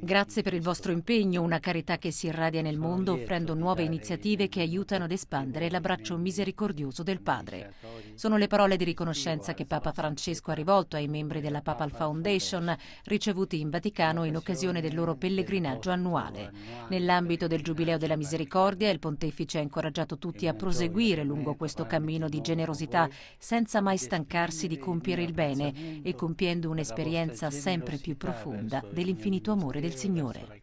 Grazie per il vostro impegno, una carità che si irradia nel mondo offrendo nuove iniziative che aiutano ad espandere l'abbraccio misericordioso del Padre. Sono le parole di riconoscenza che Papa Francesco ha rivolto ai membri della Papal Foundation ricevuti in Vaticano in occasione del loro pellegrinaggio annuale. Nell'ambito del Giubileo della Misericordia il pontefice ha incoraggiato tutti a proseguire lungo questo cammino di generosità senza mai stancarsi di compiere il bene e compiendo un'esperienza sempre più profonda dell'infinito amore del Signore.